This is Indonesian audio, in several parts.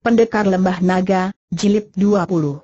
Pendekar Lembah Naga, Jilid 20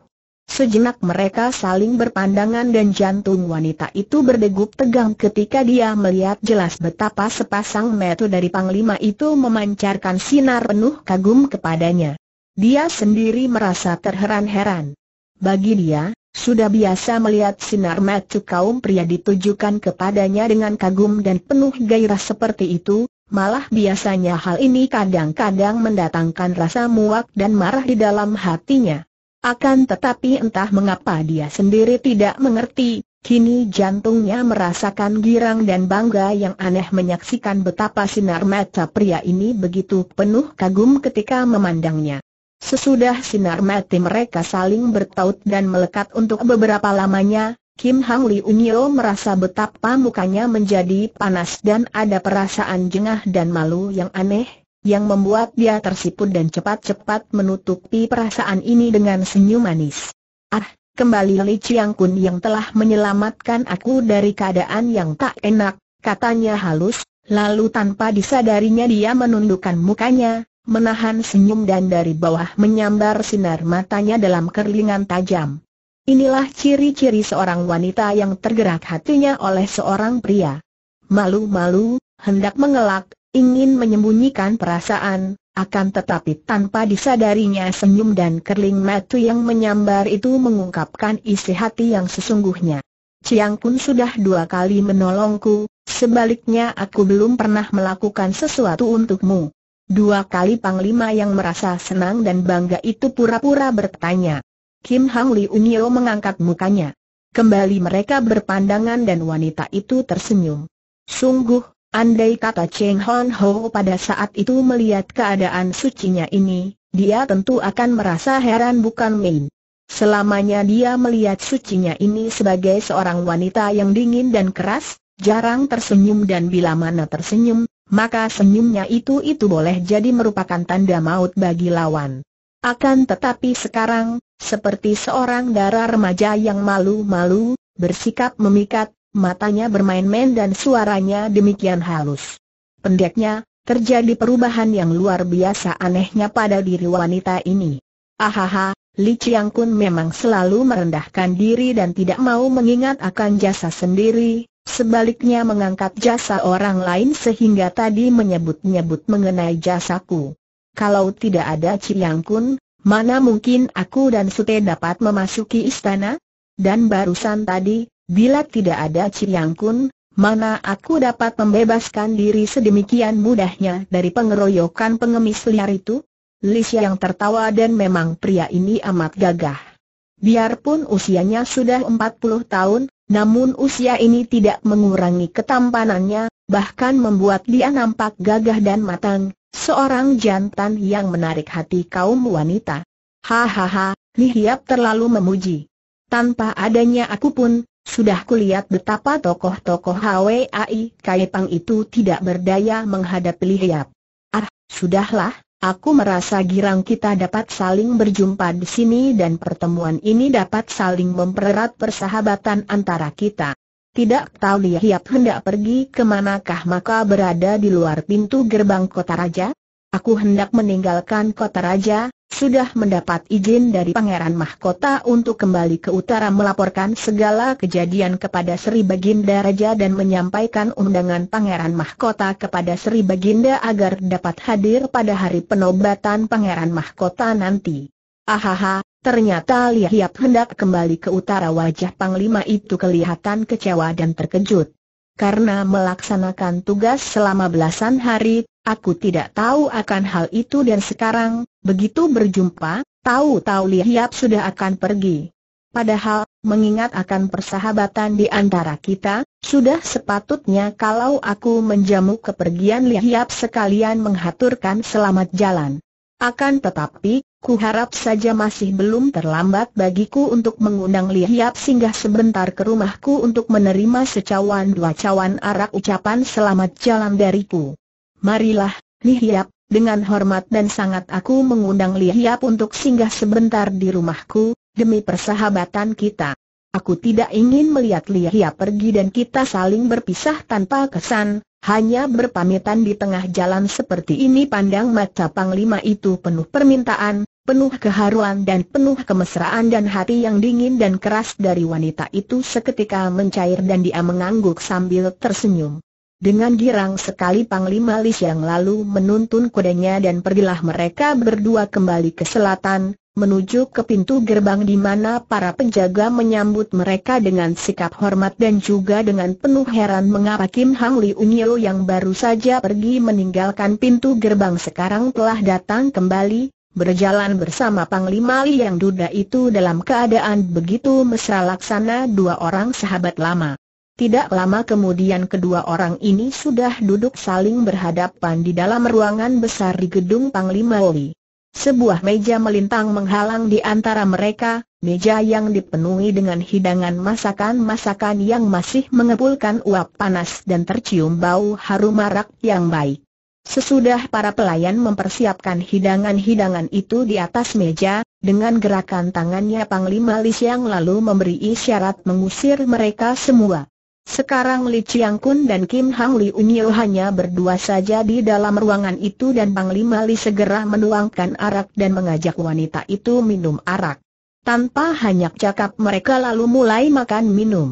Sejenak mereka saling berpandangan dan jantung wanita itu berdegup tegang ketika dia melihat jelas betapa sepasang mata dari Panglima itu memancarkan sinar penuh kagum kepadanya. Dia sendiri merasa terheran-heran. Bagi dia, sudah biasa melihat sinar mata kaum pria ditujukan kepadanya dengan kagum dan penuh gairah seperti itu, Malah biasanya hal ini kadang-kadang mendatangkan rasa muak dan marah di dalam hatinya. Akan tetapi entah mengapa dia sendiri tidak mengerti, kini jantungnya merasakan girang dan bangga yang aneh menyaksikan betapa sinar mata pria ini begitu penuh kagum ketika memandangnya. Sesudah sinar mati mereka saling bertaut dan melekat untuk beberapa lamanya, Kim Hang Li Unyo merasa betapa mukanya menjadi panas dan ada perasaan jengah dan malu yang aneh, yang membuat dia tersipu dan cepat-cepat menutupi perasaan ini dengan senyum manis. Ah, kembali Li Chiang Kun yang telah menyelamatkan aku dari keadaan yang tak enak, katanya halus, lalu tanpa disadarinya dia menundukkan mukanya, menahan senyum dan dari bawah menyambar sinar matanya dalam kerlingan tajam. Inilah ciri-ciri seorang wanita yang tergerak hatinya oleh seorang pria. Malu-malu, hendak mengelak, ingin menyembunyikan perasaan, akan tetapi tanpa disadarinya senyum dan kerling mata yang menyambar itu mengungkapkan isi hati yang sesungguhnya. Ciang pun sudah dua kali menolongku, sebaliknya aku belum pernah melakukan sesuatu untukmu. Dua kali Panglima yang merasa senang dan bangga itu pura-pura bertanya, Kim Hang Liunio mengangkat mukanya. Kembali mereka berpandangan dan wanita itu tersenyum. Sungguh, andai kata Cheng Hon Ho pada saat itu melihat keadaan sucinya ini, dia tentu akan merasa heran bukan main. Selamanya dia melihat sucinya ini sebagai seorang wanita yang dingin dan keras, jarang tersenyum dan bila mana tersenyum, maka senyumnya itu-itu boleh jadi merupakan tanda maut bagi lawan. Akan tetapi sekarang, seperti seorang darah remaja yang malu-malu, bersikap memikat, matanya bermain-main dan suaranya demikian halus. Pendeknya, terjadi perubahan yang luar biasa anehnya pada diri wanita ini. Ahaha, Li Chiang Kun memang selalu merendahkan diri dan tidak mau mengingat akan jasa sendiri, sebaliknya mengangkat jasa orang lain sehingga tadi menyebut-nyebut mengenai jasaku. Kalau tidak ada Chiang Kun, Mana mungkin aku dan Sute dapat memasuki istana? Dan barusan tadi, bila tidak ada Ciyang Kun, mana aku dapat membebaskan diri sedemikian mudahnya dari pengeroyokan pengemis liar itu? Licia yang tertawa dan memang pria ini amat gagah. Biarpun usianya sudah 40 tahun, namun usia ini tidak mengurangi ketampanannya, bahkan membuat dia nampak gagah dan matang, Seorang jantan yang menarik hati kaum wanita. Hahaha, Nihiap terlalu memuji. Tanpa adanya aku pun, sudah kulihat betapa tokoh-tokoh HWAI Kaipang itu tidak berdaya menghadapi Lihiap. Ah, sudahlah, aku merasa girang kita dapat saling berjumpa di sini dan pertemuan ini dapat saling mempererat persahabatan antara kita. Tidak tahu dia hendak pergi ke kemanakah maka berada di luar pintu gerbang kota raja? Aku hendak meninggalkan kota raja, sudah mendapat izin dari Pangeran Mahkota untuk kembali ke utara melaporkan segala kejadian kepada Sri Baginda Raja dan menyampaikan undangan Pangeran Mahkota kepada Sri Baginda agar dapat hadir pada hari penobatan Pangeran Mahkota nanti. Ahaha, Ternyata Lihiap hendak kembali ke utara wajah Panglima itu kelihatan kecewa dan terkejut. Karena melaksanakan tugas selama belasan hari, aku tidak tahu akan hal itu dan sekarang, begitu berjumpa, tahu-tahu Lihiap sudah akan pergi. Padahal, mengingat akan persahabatan di antara kita, sudah sepatutnya kalau aku menjamu kepergian Lihiap sekalian menghaturkan selamat jalan. Akan tetapi, Ku harap saja masih belum terlambat bagiku untuk mengundang Li Hiap singgah sebentar ke rumahku untuk menerima secawan dua cawan arak ucapan selamat jalan dariku. Marilah, Li Hiap, dengan hormat dan sangat aku mengundang Li Hiap untuk singgah sebentar di rumahku, demi persahabatan kita. Aku tidak ingin melihat Li Hiap pergi dan kita saling berpisah tanpa kesan, hanya berpamitan di tengah jalan seperti ini pandang mata Panglima itu penuh permintaan, penuh keharuan dan penuh kemesraan dan hati yang dingin dan keras dari wanita itu seketika mencair dan dia mengangguk sambil tersenyum. Dengan girang sekali Panglima Lis yang lalu menuntun kudanya dan pergilah mereka berdua kembali ke selatan, menuju ke pintu gerbang di mana para penjaga menyambut mereka dengan sikap hormat dan juga dengan penuh heran mengapa Kim Hang Li Unyo yang baru saja pergi meninggalkan pintu gerbang sekarang telah datang kembali, berjalan bersama Panglima yang duda itu dalam keadaan begitu mesra laksana dua orang sahabat lama. Tidak lama kemudian kedua orang ini sudah duduk saling berhadapan di dalam ruangan besar di gedung Panglima Li. Sebuah meja melintang menghalang di antara mereka, meja yang dipenuhi dengan hidangan masakan-masakan yang masih mengepulkan uap panas dan tercium bau harum marak yang baik. Sesudah para pelayan mempersiapkan hidangan-hidangan itu di atas meja, dengan gerakan tangannya Panglima Lis yang lalu memberi isyarat mengusir mereka semua. Sekarang Li Chiang Kun dan Kim Hang Li Unyo hanya berdua saja di dalam ruangan itu dan Panglima Li segera menuangkan arak dan mengajak wanita itu minum arak. Tanpa hanya cakap mereka lalu mulai makan minum.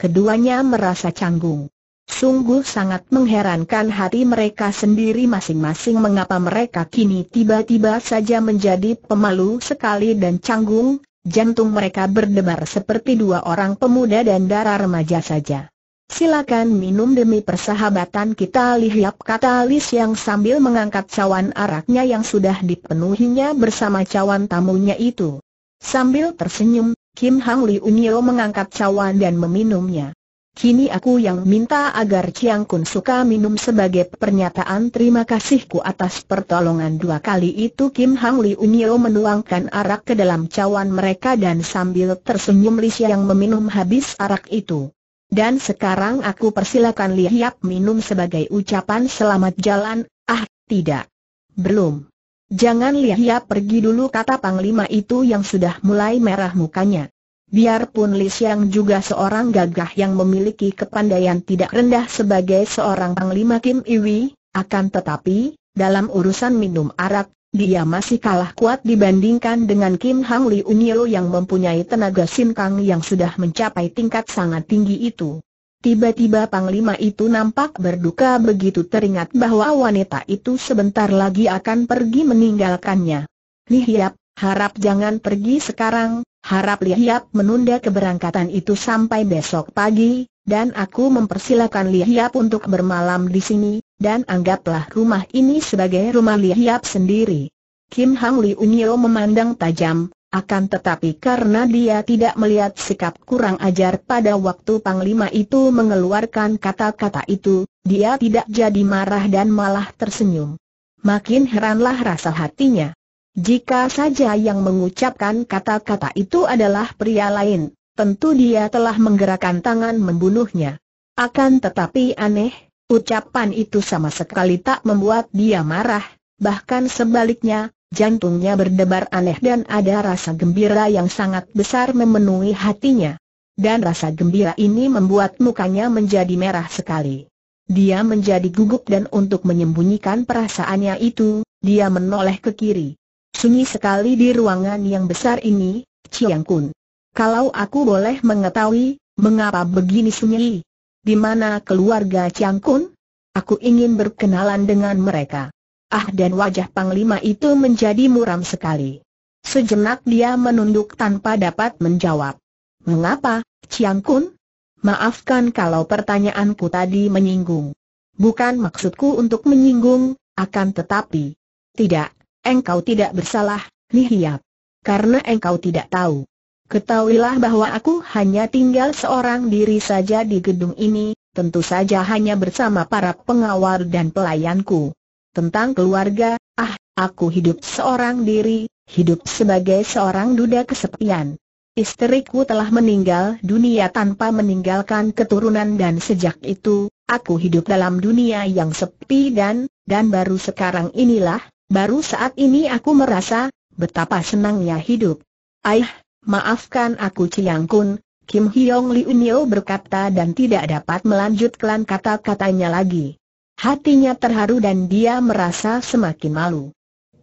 Keduanya merasa canggung. Sungguh sangat mengherankan hati mereka sendiri masing-masing mengapa mereka kini tiba-tiba saja menjadi pemalu sekali dan canggung, jantung mereka berdebar seperti dua orang pemuda dan darah remaja saja. Silakan minum demi persahabatan kita lihat kata Lis yang sambil mengangkat cawan araknya yang sudah dipenuhinya bersama cawan tamunya itu. Sambil tersenyum, Kim Hang Li Unyo mengangkat cawan dan meminumnya. Kini aku yang minta agar Chiang Kun suka minum sebagai pernyataan terima kasihku atas pertolongan dua kali itu Kim Hang Li Unyo menuangkan arak ke dalam cawan mereka dan sambil tersenyum Li yang meminum habis arak itu. Dan sekarang aku persilakan Li Hiap minum sebagai ucapan selamat jalan, ah, tidak. Belum. Jangan Li Hiap pergi dulu kata Panglima itu yang sudah mulai merah mukanya. Biarpun Li Xiang juga seorang gagah yang memiliki kepandaian tidak rendah sebagai seorang panglima Kim Iwi, akan tetapi, dalam urusan minum arak, dia masih kalah kuat dibandingkan dengan Kim Hang Li Unyo yang mempunyai tenaga Kang yang sudah mencapai tingkat sangat tinggi itu. Tiba-tiba Panglima itu nampak berduka begitu teringat bahwa wanita itu sebentar lagi akan pergi meninggalkannya. Hiap, Harap jangan pergi sekarang, harap Lihiap menunda keberangkatan itu sampai besok pagi, dan aku mempersilakan Lihiap untuk bermalam di sini, dan anggaplah rumah ini sebagai rumah Lihiap sendiri. Kim Hang Li Unyo memandang tajam, akan tetapi karena dia tidak melihat sikap kurang ajar pada waktu Panglima itu mengeluarkan kata-kata itu, dia tidak jadi marah dan malah tersenyum. Makin heranlah rasa hatinya. Jika saja yang mengucapkan kata-kata itu adalah pria lain, tentu dia telah menggerakkan tangan membunuhnya. Akan tetapi aneh, ucapan itu sama sekali tak membuat dia marah, bahkan sebaliknya, jantungnya berdebar aneh dan ada rasa gembira yang sangat besar memenuhi hatinya. Dan rasa gembira ini membuat mukanya menjadi merah sekali. Dia menjadi gugup dan untuk menyembunyikan perasaannya itu, dia menoleh ke kiri. Sunyi sekali di ruangan yang besar ini, Chiang Kun. Kalau aku boleh mengetahui, mengapa begini sunyi? Di mana keluarga Chiang Kun? Aku ingin berkenalan dengan mereka. Ah dan wajah Panglima itu menjadi muram sekali. Sejenak dia menunduk tanpa dapat menjawab. Mengapa, Chiang Kun? Maafkan kalau pertanyaanku tadi menyinggung. Bukan maksudku untuk menyinggung, akan tetapi. Tidak, Engkau tidak bersalah, Nihiap. Karena engkau tidak tahu. Ketahuilah bahwa aku hanya tinggal seorang diri saja di gedung ini, tentu saja hanya bersama para pengawal dan pelayanku. Tentang keluarga, ah, aku hidup seorang diri, hidup sebagai seorang duda kesepian. Istriku telah meninggal dunia tanpa meninggalkan keturunan dan sejak itu, aku hidup dalam dunia yang sepi dan, dan baru sekarang inilah, Baru saat ini aku merasa betapa senangnya hidup. Aih, maafkan aku Chiang Kun, Kim Hyong Li Unio berkata dan tidak dapat melanjutkan kata-katanya lagi. Hatinya terharu dan dia merasa semakin malu.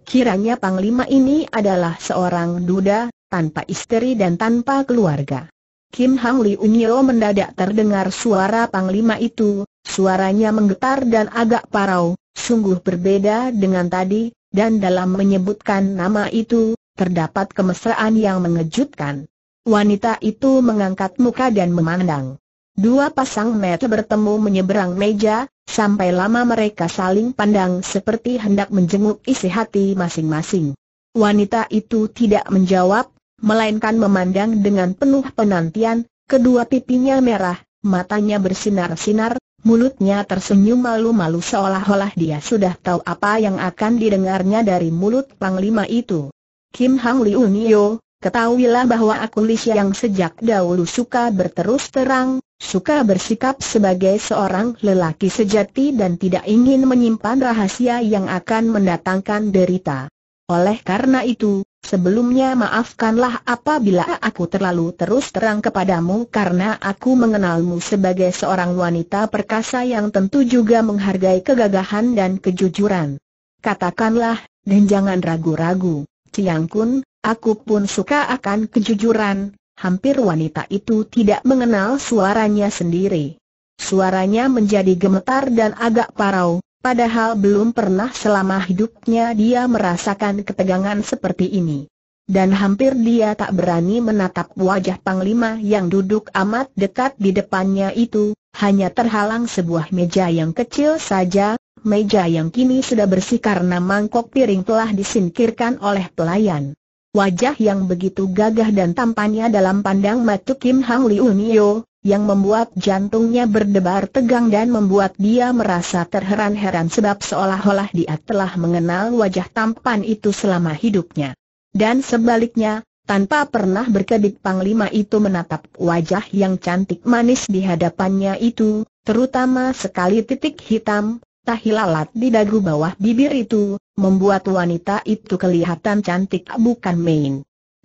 Kiranya Panglima ini adalah seorang duda, tanpa istri dan tanpa keluarga. Kim Hang Li Unio mendadak terdengar suara Panglima itu, Suaranya menggetar dan agak parau, sungguh berbeda dengan tadi, dan dalam menyebutkan nama itu, terdapat kemesraan yang mengejutkan. Wanita itu mengangkat muka dan memandang. Dua pasang mata bertemu menyeberang meja, sampai lama mereka saling pandang seperti hendak menjenguk isi hati masing-masing. Wanita itu tidak menjawab, melainkan memandang dengan penuh penantian, kedua pipinya merah, matanya bersinar-sinar, Mulutnya tersenyum malu-malu seolah-olah dia sudah tahu apa yang akan didengarnya dari mulut panglima itu. Kim Hang Liunio, ketahuilah bahwa aku Lisha yang sejak dahulu suka berterus terang, suka bersikap sebagai seorang lelaki sejati dan tidak ingin menyimpan rahasia yang akan mendatangkan derita. Oleh karena itu, Sebelumnya maafkanlah apabila aku terlalu terus terang kepadamu karena aku mengenalmu sebagai seorang wanita perkasa yang tentu juga menghargai kegagahan dan kejujuran. Katakanlah, dan jangan ragu-ragu, Ciang Kun, aku pun suka akan kejujuran, hampir wanita itu tidak mengenal suaranya sendiri. Suaranya menjadi gemetar dan agak parau, Padahal belum pernah selama hidupnya dia merasakan ketegangan seperti ini. Dan hampir dia tak berani menatap wajah Panglima yang duduk amat dekat di depannya itu, hanya terhalang sebuah meja yang kecil saja, meja yang kini sudah bersih karena mangkok piring telah disingkirkan oleh pelayan. Wajah yang begitu gagah dan tampannya dalam pandang matu Kim Hang Liu Nio, yang membuat jantungnya berdebar tegang dan membuat dia merasa terheran-heran sebab seolah-olah dia telah mengenal wajah tampan itu selama hidupnya. Dan sebaliknya, tanpa pernah berkedip Panglima itu menatap wajah yang cantik manis di hadapannya itu, terutama sekali titik hitam, tahilalat di dagu bawah bibir itu, membuat wanita itu kelihatan cantik bukan main.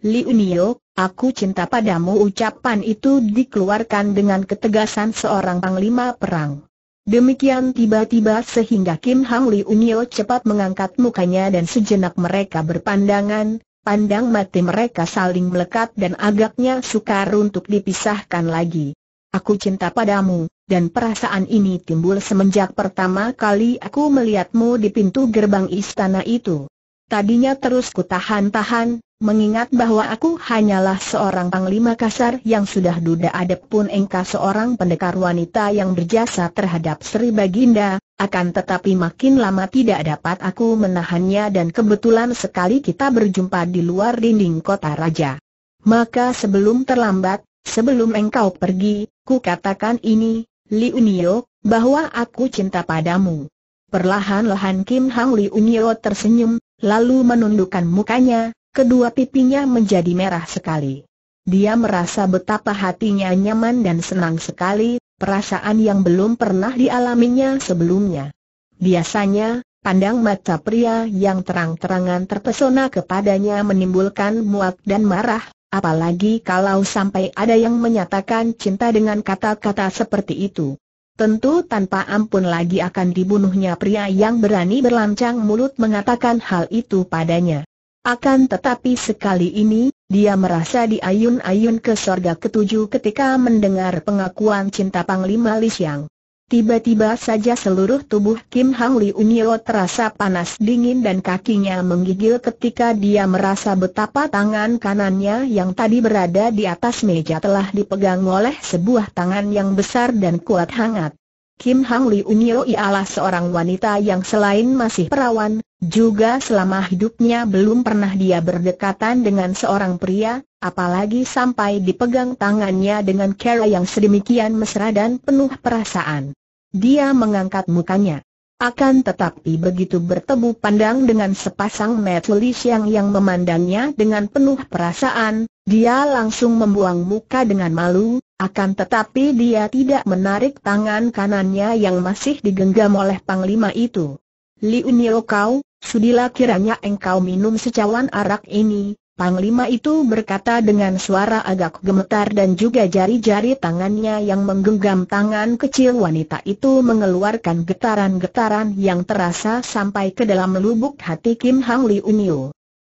Li Unio, aku cinta padamu ucapan itu dikeluarkan dengan ketegasan seorang panglima perang. Demikian tiba-tiba sehingga Kim Hang Li Unio cepat mengangkat mukanya dan sejenak mereka berpandangan, pandang mati mereka saling melekat dan agaknya sukar untuk dipisahkan lagi. Aku cinta padamu, dan perasaan ini timbul semenjak pertama kali aku melihatmu di pintu gerbang istana itu. Tadinya terus kutahan-tahan, mengingat bahwa aku hanyalah seorang panglima kasar yang sudah duda adapun engkau seorang pendekar wanita yang berjasa terhadap Sri Baginda, akan tetapi makin lama tidak dapat aku menahannya dan kebetulan sekali kita berjumpa di luar dinding kota raja. Maka sebelum terlambat, sebelum engkau pergi, ku katakan ini, Li Unio, bahwa aku cinta padamu. Perlahan-lahan Kim Hang Li Unio tersenyum, lalu menundukkan mukanya, kedua pipinya menjadi merah sekali. Dia merasa betapa hatinya nyaman dan senang sekali, perasaan yang belum pernah dialaminya sebelumnya. Biasanya, pandang mata pria yang terang-terangan terpesona kepadanya menimbulkan muak dan marah, apalagi kalau sampai ada yang menyatakan cinta dengan kata-kata seperti itu. Tentu tanpa ampun lagi akan dibunuhnya pria yang berani berlancang mulut mengatakan hal itu padanya. Akan tetapi sekali ini, dia merasa diayun-ayun ke sorga ketujuh ketika mendengar pengakuan cinta Panglima Li Xiang. Tiba-tiba saja seluruh tubuh Kim Hang Li Unyo terasa panas dingin dan kakinya menggigil ketika dia merasa betapa tangan kanannya yang tadi berada di atas meja telah dipegang oleh sebuah tangan yang besar dan kuat hangat. Kim Hang Liu Nyo ialah seorang wanita yang selain masih perawan, juga selama hidupnya belum pernah dia berdekatan dengan seorang pria, apalagi sampai dipegang tangannya dengan cara yang sedemikian mesra dan penuh perasaan. Dia mengangkat mukanya. Akan tetapi begitu bertemu pandang dengan sepasang Metulis yang yang memandangnya dengan penuh perasaan, dia langsung membuang muka dengan malu, akan tetapi dia tidak menarik tangan kanannya yang masih digenggam oleh panglima itu. Liu Nio kau, sudilah kiranya engkau minum secawan arak ini, Panglima itu berkata dengan suara agak gemetar dan juga jari-jari tangannya yang menggenggam tangan kecil wanita itu mengeluarkan getaran-getaran yang terasa sampai ke dalam lubuk hati Kim Hang Liu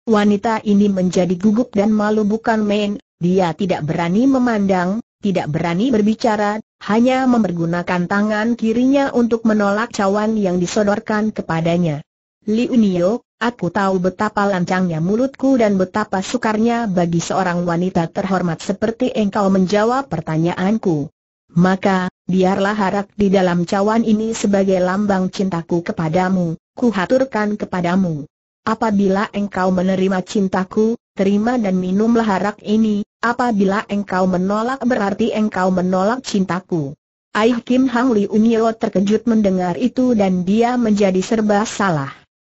Wanita ini menjadi gugup dan malu bukan main, dia tidak berani memandang, tidak berani berbicara, hanya mempergunakan tangan kirinya untuk menolak cawan yang disodorkan kepadanya. Li Unio, aku tahu betapa lancangnya mulutku dan betapa sukarnya bagi seorang wanita terhormat seperti engkau menjawab pertanyaanku. Maka, biarlah harap di dalam cawan ini sebagai lambang cintaku kepadamu, kuhaturkan kepadamu. Apabila engkau menerima cintaku, terima dan minumlah harak ini, apabila engkau menolak berarti engkau menolak cintaku. Aih Kim Hang Li Unyo terkejut mendengar itu dan dia menjadi serba salah.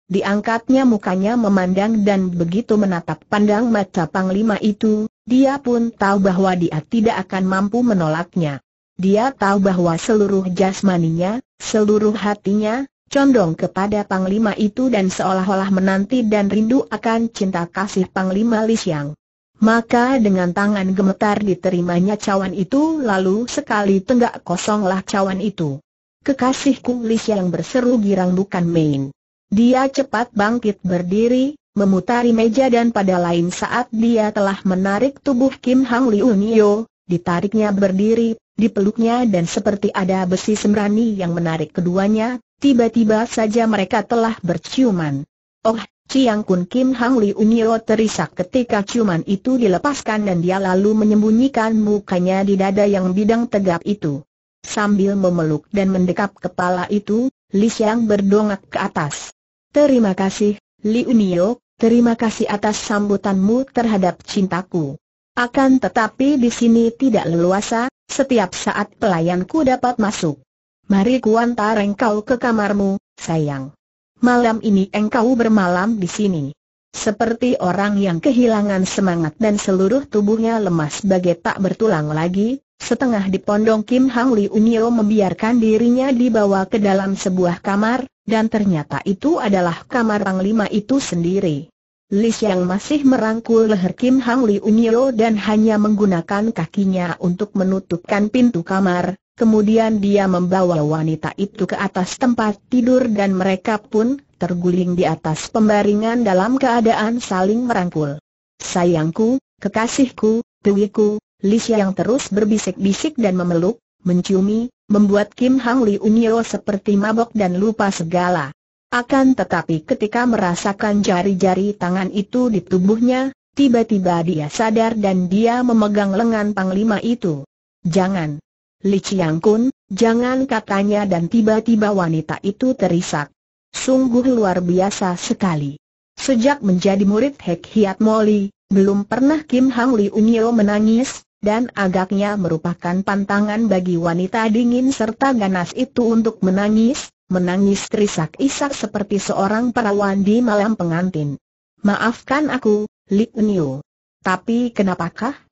Diangkatnya mukanya memandang dan begitu menatap pandang mata panglima itu, dia pun tahu bahwa dia tidak akan mampu menolaknya. Dia tahu bahwa seluruh jasmaninya, seluruh hatinya, condong kepada Panglima itu dan seolah-olah menanti dan rindu akan cinta kasih Panglima Li Xiang. Maka dengan tangan gemetar diterimanya cawan itu lalu sekali tenggak kosonglah cawan itu. Kekasihku Li Xiang berseru girang bukan main. Dia cepat bangkit berdiri, memutari meja dan pada lain saat dia telah menarik tubuh Kim Hang Liu Nio, ditariknya berdiri, dipeluknya dan seperti ada besi sembrani yang menarik keduanya, Tiba-tiba saja mereka telah berciuman. Oh, Chiang Kun Kim Hang Li Unio terisak ketika ciuman itu dilepaskan dan dia lalu menyembunyikan mukanya di dada yang bidang tegap itu. Sambil memeluk dan mendekap kepala itu, Li Xiang berdongak ke atas. Terima kasih, Li Unyo, terima kasih atas sambutanmu terhadap cintaku. Akan tetapi di sini tidak leluasa, setiap saat pelayanku dapat masuk. Mari kuantar engkau ke kamarmu, sayang. Malam ini engkau bermalam di sini. Seperti orang yang kehilangan semangat dan seluruh tubuhnya lemas bagai tak bertulang lagi, setengah di pondong Kim Hang Li Unio membiarkan dirinya dibawa ke dalam sebuah kamar, dan ternyata itu adalah kamar Lima itu sendiri. Lis yang masih merangkul leher Kim Hang Li Unio dan hanya menggunakan kakinya untuk menutupkan pintu kamar, Kemudian dia membawa wanita itu ke atas tempat tidur dan mereka pun terguling di atas pembaringan dalam keadaan saling merangkul. Sayangku, kekasihku, tuiku, Lisha yang terus berbisik-bisik dan memeluk, menciumi, membuat Kim Hang Li Unyo seperti mabok dan lupa segala. Akan tetapi ketika merasakan jari-jari tangan itu di tubuhnya, tiba-tiba dia sadar dan dia memegang lengan panglima itu. Jangan, Li Chiang Kun, jangan katanya dan tiba-tiba wanita itu terisak. Sungguh luar biasa sekali. Sejak menjadi murid Hek Hiat Moli, belum pernah Kim Hang Li Unyo menangis, dan agaknya merupakan pantangan bagi wanita dingin serta ganas itu untuk menangis, menangis terisak-isak seperti seorang perawan di malam pengantin. Maafkan aku, Li Unyo. Tapi kenapakah?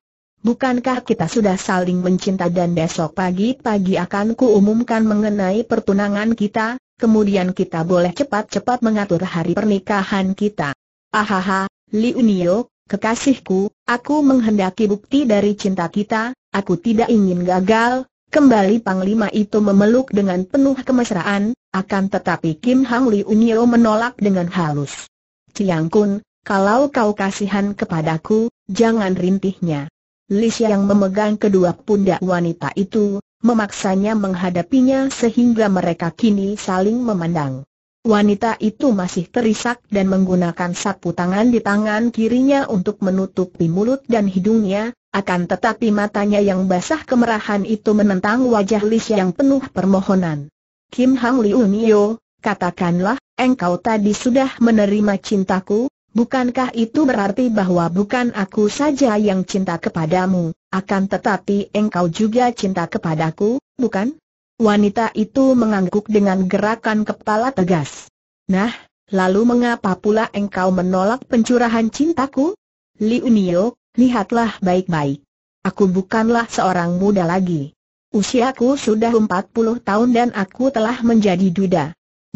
Bukankah kita sudah saling mencinta dan besok pagi-pagi akan kuumumkan mengenai pertunangan kita, kemudian kita boleh cepat-cepat mengatur hari pernikahan kita. Ahaha, Li Unio, kekasihku, aku menghendaki bukti dari cinta kita, aku tidak ingin gagal. Kembali Panglima itu memeluk dengan penuh kemesraan, akan tetapi Kim Hang Li Unio menolak dengan halus. Ciang Kun, kalau kau kasihan kepadaku, jangan rintihnya. Lis yang memegang kedua pundak wanita itu, memaksanya menghadapinya sehingga mereka kini saling memandang. Wanita itu masih terisak dan menggunakan sapu tangan di tangan kirinya untuk menutupi mulut dan hidungnya, akan tetapi matanya yang basah kemerahan itu menentang wajah Lis yang penuh permohonan. Kim Hang Liu Nio, katakanlah, engkau tadi sudah menerima cintaku, Bukankah itu berarti bahwa bukan aku saja yang cinta kepadamu, akan tetapi engkau juga cinta kepadaku, bukan? Wanita itu mengangguk dengan gerakan kepala tegas. Nah, lalu mengapa pula engkau menolak pencurahan cintaku? Liu Nio, lihatlah baik-baik. Aku bukanlah seorang muda lagi. Usiaku sudah 40 tahun dan aku telah menjadi duda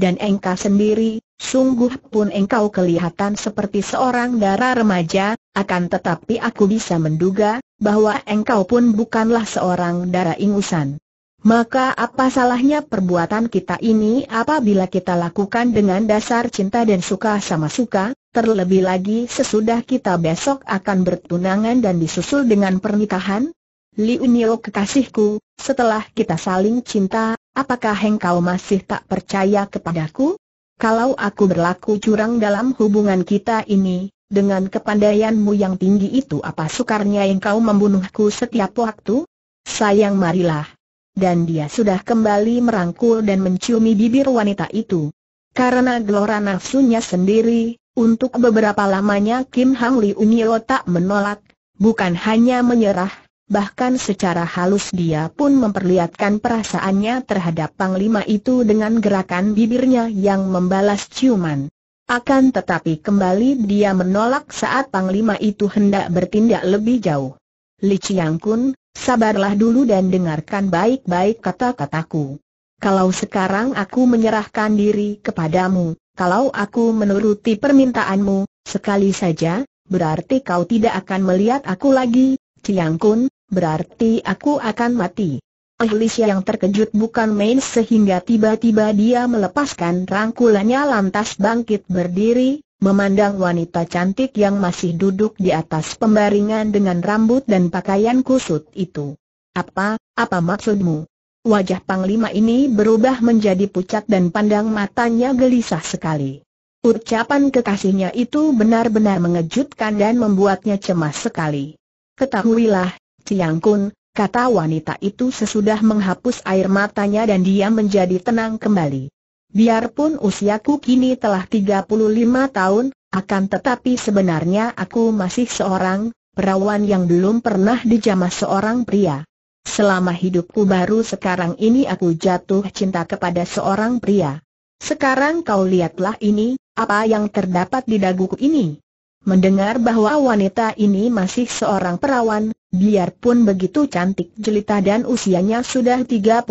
dan engkau sendiri, sungguh pun engkau kelihatan seperti seorang dara remaja, akan tetapi aku bisa menduga, bahwa engkau pun bukanlah seorang dara ingusan. Maka apa salahnya perbuatan kita ini apabila kita lakukan dengan dasar cinta dan suka sama suka, terlebih lagi sesudah kita besok akan bertunangan dan disusul dengan pernikahan? Li Unio kekasihku, setelah kita saling cinta, Apakah engkau masih tak percaya kepadaku? Kalau aku berlaku curang dalam hubungan kita ini, dengan kepandaianmu yang tinggi itu apa sukarnya engkau membunuhku setiap waktu? Sayang marilah. Dan dia sudah kembali merangkul dan menciumi bibir wanita itu. Karena gelora nafsunya sendiri, untuk beberapa lamanya Kim Hang Li tak menolak, bukan hanya menyerah, bahkan secara halus dia pun memperlihatkan perasaannya terhadap panglima itu dengan gerakan bibirnya yang membalas ciuman. Akan tetapi kembali dia menolak saat panglima itu hendak bertindak lebih jauh. Li Chiang Kun, sabarlah dulu dan dengarkan baik-baik kata-kataku. Kalau sekarang aku menyerahkan diri kepadamu, kalau aku menuruti permintaanmu, sekali saja, berarti kau tidak akan melihat aku lagi, Chiang Kun, berarti aku akan mati. Alicia yang terkejut bukan main sehingga tiba-tiba dia melepaskan rangkulannya lantas bangkit berdiri, memandang wanita cantik yang masih duduk di atas pembaringan dengan rambut dan pakaian kusut itu. Apa, apa maksudmu? Wajah Panglima ini berubah menjadi pucat dan pandang matanya gelisah sekali. Ucapan kekasihnya itu benar-benar mengejutkan dan membuatnya cemas sekali. Ketahuilah, Ciang Kun, kata wanita itu sesudah menghapus air matanya dan dia menjadi tenang kembali. Biarpun usiaku kini telah 35 tahun, akan tetapi sebenarnya aku masih seorang perawan yang belum pernah dijamah seorang pria. Selama hidupku baru sekarang ini aku jatuh cinta kepada seorang pria. Sekarang kau lihatlah ini, apa yang terdapat di daguku ini. Mendengar bahwa wanita ini masih seorang perawan, Biarpun begitu cantik jelita dan usianya sudah 35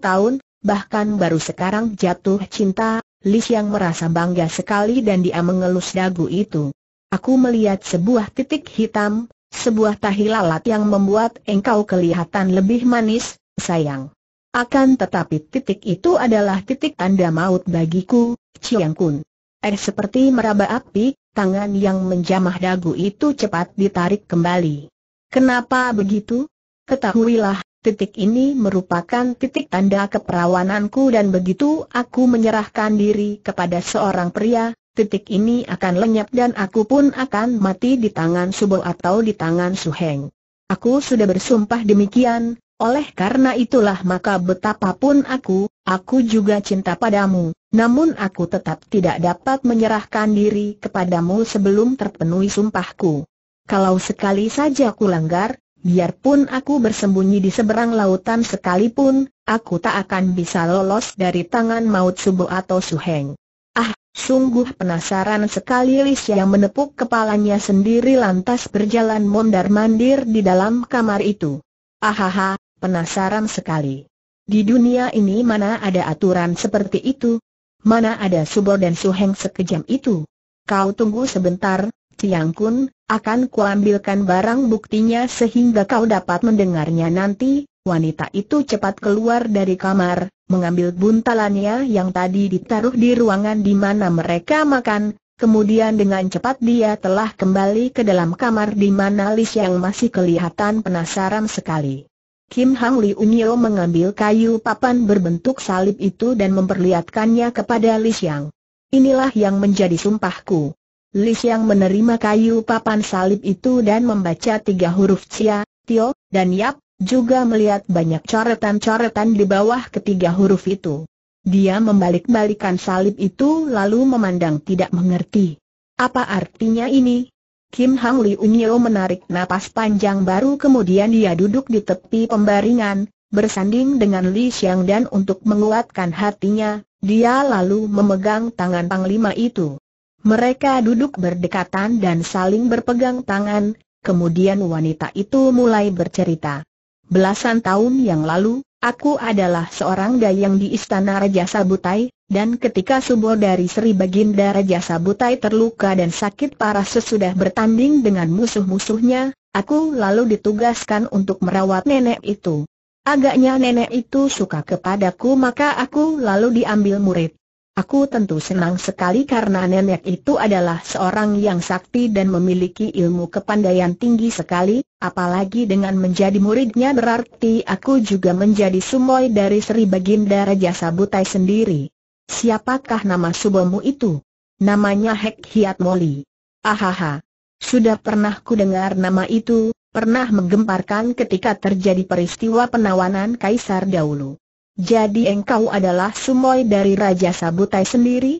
tahun, bahkan baru sekarang jatuh cinta, Li yang merasa bangga sekali dan dia mengelus dagu itu. Aku melihat sebuah titik hitam, sebuah tahi lalat yang membuat engkau kelihatan lebih manis, sayang. Akan tetapi titik itu adalah titik tanda maut bagiku, Chiang Kun. Er seperti meraba api, tangan yang menjamah dagu itu cepat ditarik kembali. Kenapa begitu? Ketahuilah, titik ini merupakan titik tanda keperawananku dan begitu aku menyerahkan diri kepada seorang pria, titik ini akan lenyap dan aku pun akan mati di tangan Subo atau di tangan Suheng. Aku sudah bersumpah demikian, oleh karena itulah maka betapapun aku, aku juga cinta padamu, namun aku tetap tidak dapat menyerahkan diri kepadamu sebelum terpenuhi sumpahku. Kalau sekali saja aku langgar, biarpun aku bersembunyi di seberang lautan sekalipun, aku tak akan bisa lolos dari tangan maut Subo atau Suheng. Ah, sungguh penasaran sekali Lis yang menepuk kepalanya sendiri lantas berjalan mondar-mandir di dalam kamar itu. Ahaha, penasaran sekali. Di dunia ini mana ada aturan seperti itu? Mana ada Subo dan Suheng sekejam itu? Kau tunggu sebentar, Tiang Kun, akan kuambilkan barang buktinya sehingga kau dapat mendengarnya nanti. Wanita itu cepat keluar dari kamar, mengambil buntalannya yang tadi ditaruh di ruangan di mana mereka makan, Kemudian dengan cepat dia telah kembali ke dalam kamar di mana Lis yang masih kelihatan penasaran sekali. Kim Hang Li Unyo mengambil kayu papan berbentuk salib itu dan memperlihatkannya kepada Lis Yang. Inilah yang menjadi sumpahku. Li Xiang menerima kayu papan salib itu dan membaca tiga huruf Cia, Tio, dan Yap, juga melihat banyak coretan-coretan di bawah ketiga huruf itu. Dia membalik-balikan salib itu lalu memandang tidak mengerti. Apa artinya ini? Kim Hang Li Unyo menarik napas panjang baru kemudian dia duduk di tepi pembaringan, bersanding dengan Li Xiang dan untuk menguatkan hatinya, dia lalu memegang tangan panglima itu. Mereka duduk berdekatan dan saling berpegang tangan, kemudian wanita itu mulai bercerita. Belasan tahun yang lalu, aku adalah seorang dayang di istana Raja Sabutai, dan ketika subuh dari Sri Baginda Raja Sabutai terluka dan sakit parah sesudah bertanding dengan musuh-musuhnya, aku lalu ditugaskan untuk merawat nenek itu. Agaknya nenek itu suka kepadaku maka aku lalu diambil murid. Aku tentu senang sekali karena nenek itu adalah seorang yang sakti dan memiliki ilmu kepandaian tinggi sekali, apalagi dengan menjadi muridnya berarti aku juga menjadi sumoy dari Sri Baginda Raja Sabutai sendiri. Siapakah nama subomu itu? Namanya Hek Hiat Moli. Ahaha. Sudah pernah ku dengar nama itu, pernah menggemparkan ketika terjadi peristiwa penawanan Kaisar dahulu. Jadi engkau adalah sumoy dari Raja Sabutai sendiri?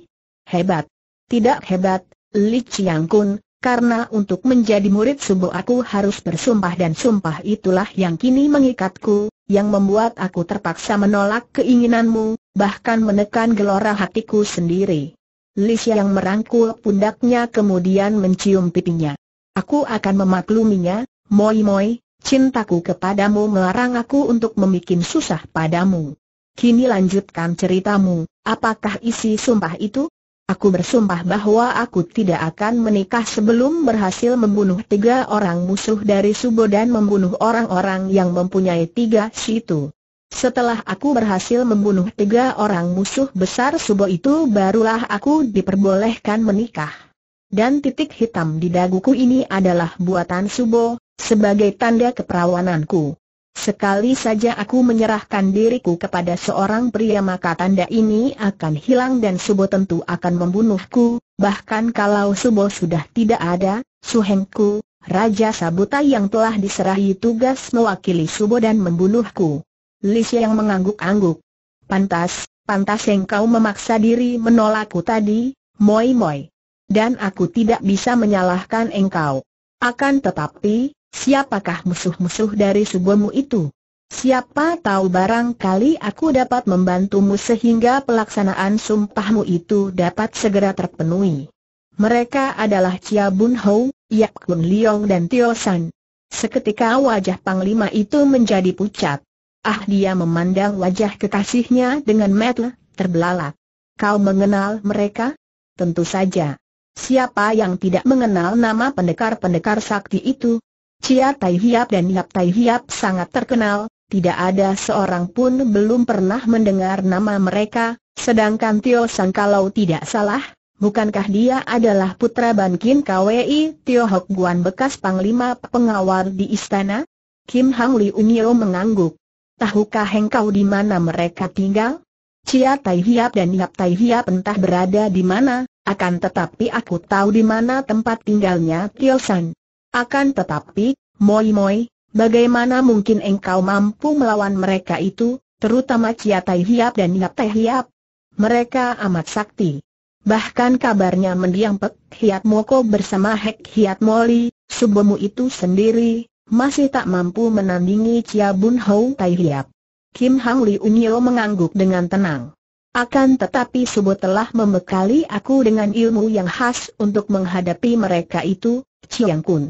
Hebat. Tidak hebat, Li Chiang Kun, karena untuk menjadi murid subuh aku harus bersumpah dan sumpah itulah yang kini mengikatku, yang membuat aku terpaksa menolak keinginanmu, bahkan menekan gelora hatiku sendiri. Li yang merangkul pundaknya kemudian mencium pipinya. Aku akan memakluminya, Moi Moi, cintaku kepadamu melarang aku untuk memikin susah padamu. Kini lanjutkan ceritamu, apakah isi sumpah itu? Aku bersumpah bahwa aku tidak akan menikah sebelum berhasil membunuh tiga orang musuh dari Subo dan membunuh orang-orang yang mempunyai tiga situ. Setelah aku berhasil membunuh tiga orang musuh besar Subo itu barulah aku diperbolehkan menikah. Dan titik hitam di daguku ini adalah buatan Subo, sebagai tanda keperawananku. Sekali saja aku menyerahkan diriku kepada seorang pria maka tanda ini akan hilang dan Subo tentu akan membunuhku, bahkan kalau Subo sudah tidak ada, Suhengku, Raja Sabuta yang telah diserahi tugas mewakili Subo dan membunuhku. Lis yang mengangguk-angguk. Pantas, pantas engkau memaksa diri menolakku tadi, moi moi. Dan aku tidak bisa menyalahkan engkau. Akan tetapi, Siapakah musuh-musuh dari subomu itu? Siapa tahu barangkali aku dapat membantumu sehingga pelaksanaan sumpahmu itu dapat segera terpenuhi. Mereka adalah Chia Bun Hou, Yap Kun Liong dan Tio San. Seketika wajah Panglima itu menjadi pucat. Ah dia memandang wajah kekasihnya dengan metel, terbelalak. Kau mengenal mereka? Tentu saja. Siapa yang tidak mengenal nama pendekar-pendekar sakti itu? Cia Tai Hiap dan Yap Tai Hiap sangat terkenal, tidak ada seorang pun belum pernah mendengar nama mereka, sedangkan Tio San kalau tidak salah, bukankah dia adalah putra Bankin KWI Tio Hok Guan bekas panglima pengawal di istana? Kim Hang Li Unyo mengangguk. Tahukah engkau di mana mereka tinggal? Cia Tai Hiap dan Yap Tai Hiap entah berada di mana, akan tetapi aku tahu di mana tempat tinggalnya Tio San. Akan tetapi, Moi Moi, bagaimana mungkin engkau mampu melawan mereka itu, terutama Cia Tai Hiap dan Yap Tai Hiap? Mereka amat sakti. Bahkan kabarnya mendiang Pek Hiat Moko bersama Hek Hiat Moli, Subemu itu sendiri, masih tak mampu menandingi Cia Bun Hou Tai Hiap. Kim Hang Li Unyo mengangguk dengan tenang. Akan tetapi Subo telah membekali aku dengan ilmu yang khas untuk menghadapi mereka itu, Chiang Kun.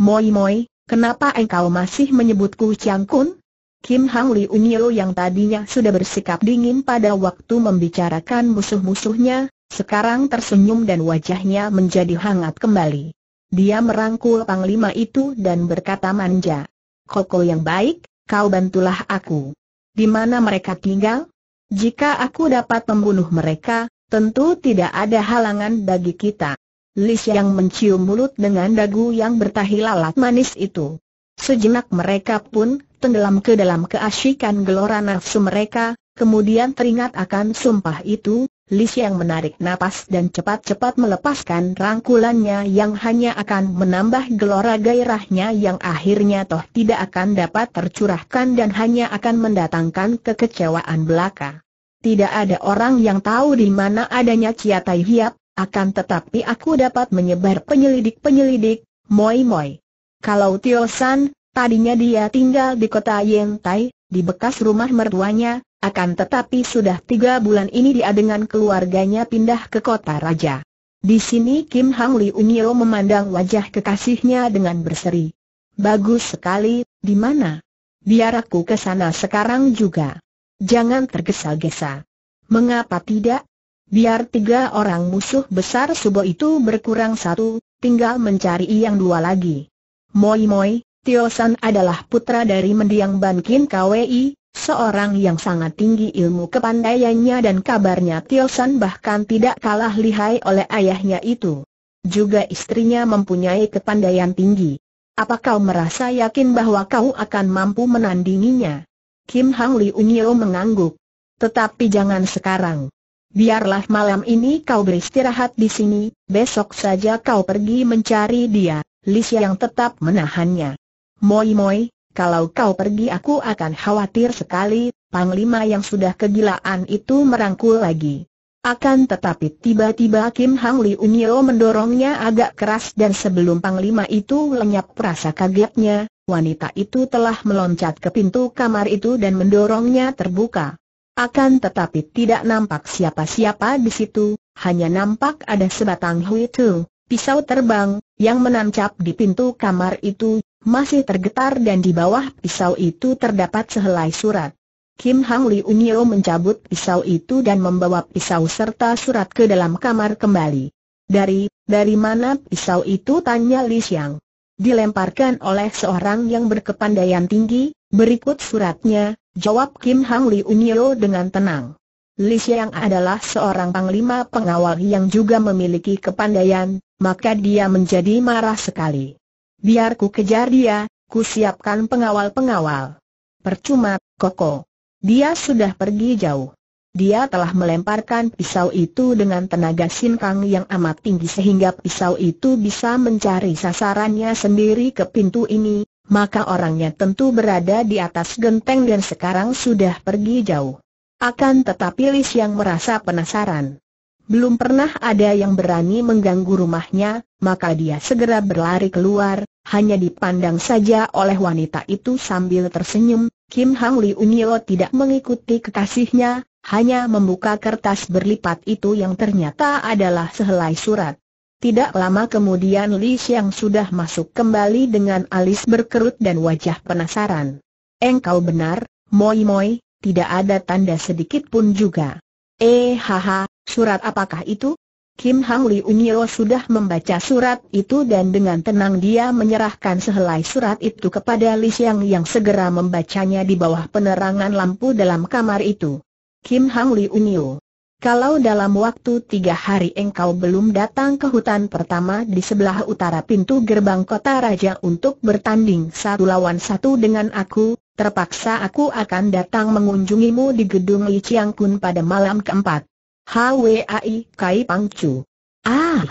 Moi Moi, kenapa engkau masih menyebutku Chiang Kun? Kim Hang Li Unyo yang tadinya sudah bersikap dingin pada waktu membicarakan musuh-musuhnya, sekarang tersenyum dan wajahnya menjadi hangat kembali. Dia merangkul panglima itu dan berkata manja, Koko yang baik, kau bantulah aku. Di mana mereka tinggal? Jika aku dapat membunuh mereka, tentu tidak ada halangan bagi kita. Lis yang mencium mulut dengan dagu yang bertahi lalat manis itu. Sejenak mereka pun tenggelam ke dalam keasyikan gelora nafsu mereka, kemudian teringat akan sumpah itu, Lis yang menarik napas dan cepat-cepat melepaskan rangkulannya yang hanya akan menambah gelora gairahnya yang akhirnya toh tidak akan dapat tercurahkan dan hanya akan mendatangkan kekecewaan belaka. Tidak ada orang yang tahu di mana adanya Ciatai Hiap, akan tetapi aku dapat menyebar penyelidik-penyelidik, moi-moi. Kalau Tio San, tadinya dia tinggal di kota Yentai, di bekas rumah mertuanya, akan tetapi sudah tiga bulan ini dia dengan keluarganya pindah ke kota raja. Di sini Kim Hang Li Unyo memandang wajah kekasihnya dengan berseri. Bagus sekali, di mana? Biar aku ke sana sekarang juga. Jangan tergesa-gesa. Mengapa tidak? Biar tiga orang musuh besar Subo itu berkurang satu, tinggal mencari yang dua lagi. Moi Moi, Tio San adalah putra dari mendiang Bankin KWI, seorang yang sangat tinggi ilmu kepandaiannya dan kabarnya Tio San bahkan tidak kalah lihai oleh ayahnya itu. Juga istrinya mempunyai kepandaian tinggi. Apa kau merasa yakin bahwa kau akan mampu menandinginya? Kim Hang Li Unyo mengangguk. Tetapi jangan sekarang biarlah malam ini kau beristirahat di sini, besok saja kau pergi mencari dia, Lisha yang tetap menahannya. Moi-moi, kalau kau pergi aku akan khawatir sekali, Panglima yang sudah kegilaan itu merangkul lagi. Akan tetapi tiba-tiba Kim Hang Li Unyo mendorongnya agak keras dan sebelum Panglima itu lenyap rasa kagetnya, wanita itu telah meloncat ke pintu kamar itu dan mendorongnya terbuka. Akan tetapi tidak nampak siapa-siapa di situ, hanya nampak ada sebatang huitu, pisau terbang, yang menancap di pintu kamar itu, masih tergetar dan di bawah pisau itu terdapat sehelai surat. Kim Hang Li Unyo mencabut pisau itu dan membawa pisau serta surat ke dalam kamar kembali. Dari, dari mana pisau itu tanya Li Xiang. Dilemparkan oleh seorang yang berkepandaian tinggi, berikut suratnya, Jawab Kim Hang Li Unyo dengan tenang. Li Xiang adalah seorang panglima pengawal yang juga memiliki kepandaian, maka dia menjadi marah sekali. Biar ku kejar dia, ku siapkan pengawal-pengawal. Percuma, Koko. Dia sudah pergi jauh. Dia telah melemparkan pisau itu dengan tenaga sinkang yang amat tinggi sehingga pisau itu bisa mencari sasarannya sendiri ke pintu ini, maka orangnya tentu berada di atas genteng dan sekarang sudah pergi jauh. Akan tetapi Lis yang merasa penasaran. Belum pernah ada yang berani mengganggu rumahnya, maka dia segera berlari keluar, hanya dipandang saja oleh wanita itu sambil tersenyum, Kim Hang Li Unio tidak mengikuti kekasihnya, hanya membuka kertas berlipat itu yang ternyata adalah sehelai surat. Tidak lama kemudian Li Xiang sudah masuk kembali dengan alis berkerut dan wajah penasaran. Engkau benar, Moi Moi, tidak ada tanda sedikit pun juga. Eh haha, surat apakah itu? Kim Hang Li Unyo sudah membaca surat itu dan dengan tenang dia menyerahkan sehelai surat itu kepada Li Xiang yang segera membacanya di bawah penerangan lampu dalam kamar itu. Kim Hang Li Unyo kalau dalam waktu tiga hari engkau belum datang ke hutan pertama di sebelah utara pintu gerbang kota raja untuk bertanding satu lawan satu dengan aku, terpaksa aku akan datang mengunjungimu di gedung Li Chiang Kun pada malam keempat. HWAI Kai Pang Chu. Ah!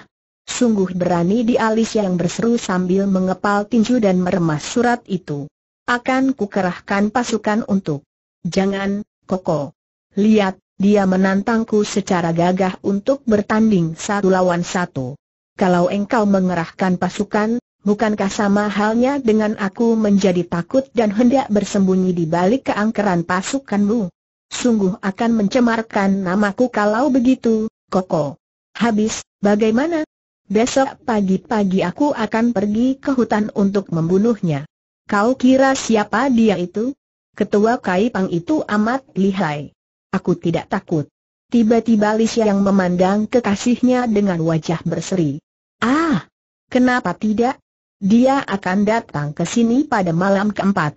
Sungguh berani di alis yang berseru sambil mengepal tinju dan meremas surat itu. Akan kukerahkan pasukan untuk. Jangan, Koko. Lihat, dia menantangku secara gagah untuk bertanding satu lawan satu. Kalau engkau mengerahkan pasukan, bukankah sama halnya dengan aku menjadi takut dan hendak bersembunyi di balik keangkeran pasukanmu? Sungguh akan mencemarkan namaku kalau begitu, Koko. Habis, bagaimana? Besok pagi-pagi aku akan pergi ke hutan untuk membunuhnya. Kau kira siapa dia itu? Ketua Kaipang itu amat lihai. Aku tidak takut. Tiba-tiba Lisha yang memandang kekasihnya dengan wajah berseri. Ah, kenapa tidak? Dia akan datang ke sini pada malam keempat.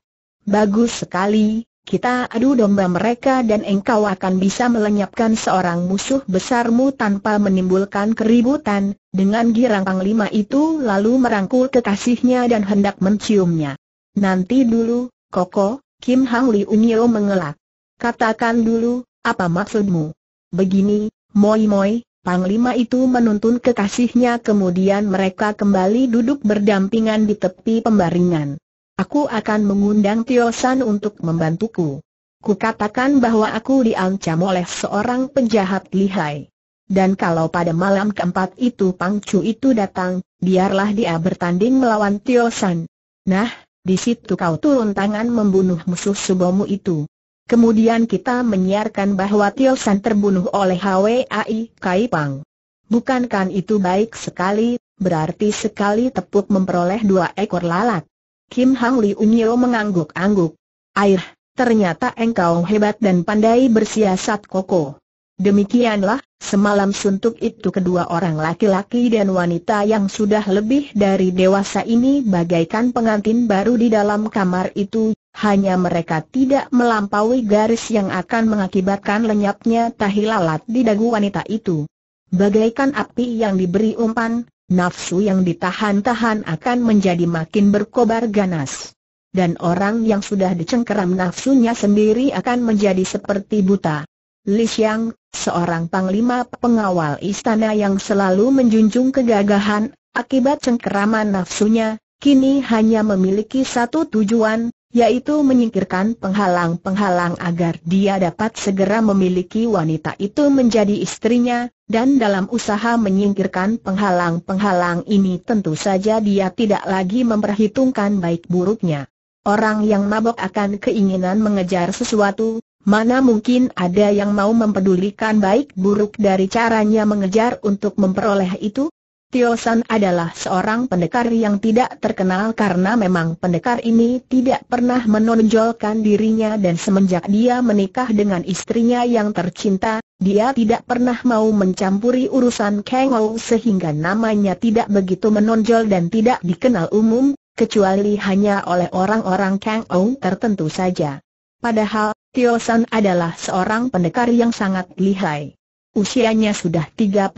Bagus sekali, kita adu domba mereka dan engkau akan bisa melenyapkan seorang musuh besarmu tanpa menimbulkan keributan, dengan girang panglima itu lalu merangkul kekasihnya dan hendak menciumnya. Nanti dulu, Koko, Kim Hang Li Unyo mengelak. Katakan dulu, apa maksudmu? Begini, Moi Moi, Panglima itu menuntun kekasihnya kemudian mereka kembali duduk berdampingan di tepi pembaringan. Aku akan mengundang Tio San untuk membantuku. Ku katakan bahwa aku diancam oleh seorang penjahat lihai. Dan kalau pada malam keempat itu Pang Chu itu datang, biarlah dia bertanding melawan Tio San. Nah, di situ kau turun tangan membunuh musuh subomu itu. Kemudian kita menyiarkan bahwa Tio San terbunuh oleh HWAI Kai Pang. Bukankah itu baik sekali, berarti sekali tepuk memperoleh dua ekor lalat. Kim Hang Li Unyo mengangguk-angguk. Air, ternyata engkau hebat dan pandai bersiasat koko. Demikianlah, semalam suntuk itu kedua orang laki-laki dan wanita yang sudah lebih dari dewasa ini bagaikan pengantin baru di dalam kamar itu hanya mereka tidak melampaui garis yang akan mengakibatkan lenyapnya tahi lalat di dagu wanita itu. Bagaikan api yang diberi umpan, nafsu yang ditahan-tahan akan menjadi makin berkobar ganas. Dan orang yang sudah dicengkeram nafsunya sendiri akan menjadi seperti buta. Li Xiang, seorang panglima pengawal istana yang selalu menjunjung kegagahan, akibat cengkeraman nafsunya, kini hanya memiliki satu tujuan, yaitu menyingkirkan penghalang-penghalang agar dia dapat segera memiliki wanita itu menjadi istrinya, dan dalam usaha menyingkirkan penghalang-penghalang ini tentu saja dia tidak lagi memperhitungkan baik buruknya. Orang yang mabok akan keinginan mengejar sesuatu, mana mungkin ada yang mau mempedulikan baik buruk dari caranya mengejar untuk memperoleh itu? Tio San adalah seorang pendekar yang tidak terkenal karena memang pendekar ini tidak pernah menonjolkan dirinya dan semenjak dia menikah dengan istrinya yang tercinta, dia tidak pernah mau mencampuri urusan Kang Ou sehingga namanya tidak begitu menonjol dan tidak dikenal umum, kecuali hanya oleh orang-orang Kang Ou tertentu saja. Padahal, Tio San adalah seorang pendekar yang sangat lihai. Usianya sudah 33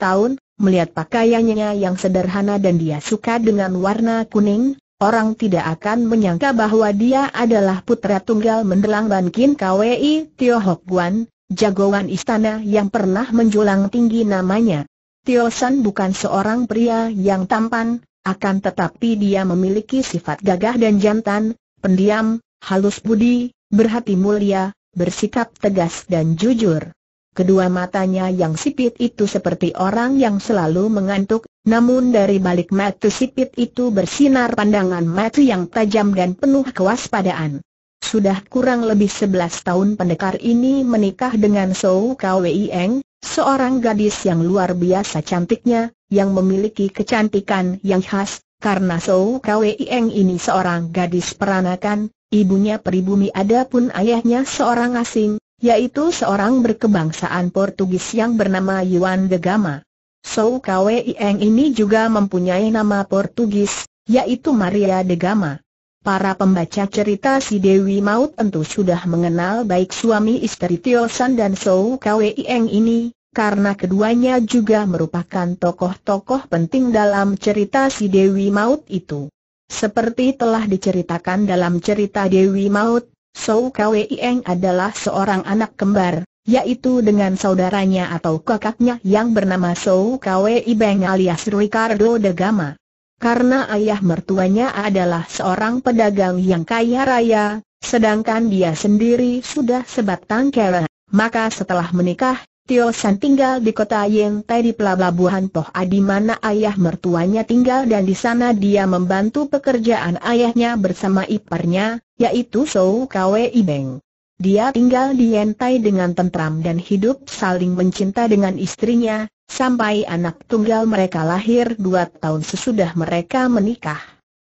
tahun, Melihat pakaiannya yang sederhana dan dia suka dengan warna kuning, orang tidak akan menyangka bahwa dia adalah putra tunggal mendelang Bankin KWI Tio Hok Guan, jagoan istana yang pernah menjulang tinggi namanya. Tio San bukan seorang pria yang tampan, akan tetapi dia memiliki sifat gagah dan jantan, pendiam, halus budi, berhati mulia, bersikap tegas dan jujur. Kedua matanya yang sipit itu seperti orang yang selalu mengantuk, namun dari balik mata sipit itu bersinar pandangan mata yang tajam dan penuh kewaspadaan. Sudah kurang lebih 11 tahun pendekar ini menikah dengan Sou Kwei Eng, seorang gadis yang luar biasa cantiknya, yang memiliki kecantikan yang khas, karena Sou Kwei Eng ini seorang gadis peranakan, ibunya pribumi adapun ayahnya seorang asing, yaitu seorang berkebangsaan Portugis yang bernama Yuan de Gama. Sou Kwieng ini juga mempunyai nama Portugis, yaitu Maria de Gama. Para pembaca cerita si Dewi Maut tentu sudah mengenal baik suami istri Tio San dan Sou Kwieng ini, karena keduanya juga merupakan tokoh-tokoh penting dalam cerita si Dewi Maut itu. Seperti telah diceritakan dalam cerita Dewi Maut, Sou Kwe Ieng adalah seorang anak kembar, yaitu dengan saudaranya atau kakaknya yang bernama Sou Kwe alias Ricardo de Gama. Karena ayah mertuanya adalah seorang pedagang yang kaya raya, sedangkan dia sendiri sudah sebatang kera, maka setelah menikah, Tio San tinggal di kota Tai di pelabuhan toh adi mana ayah mertuanya tinggal dan di sana dia membantu pekerjaan ayahnya bersama iparnya, yaitu Sou Kwe Ibeng. Dia tinggal di Tai dengan tentram dan hidup saling mencinta dengan istrinya, sampai anak tunggal mereka lahir dua tahun sesudah mereka menikah.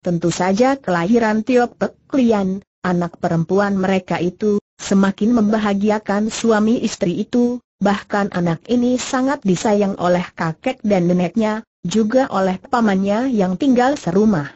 Tentu saja kelahiran Tio Pek Lian, anak perempuan mereka itu, semakin membahagiakan suami istri itu, bahkan anak ini sangat disayang oleh kakek dan neneknya, juga oleh pamannya yang tinggal serumah.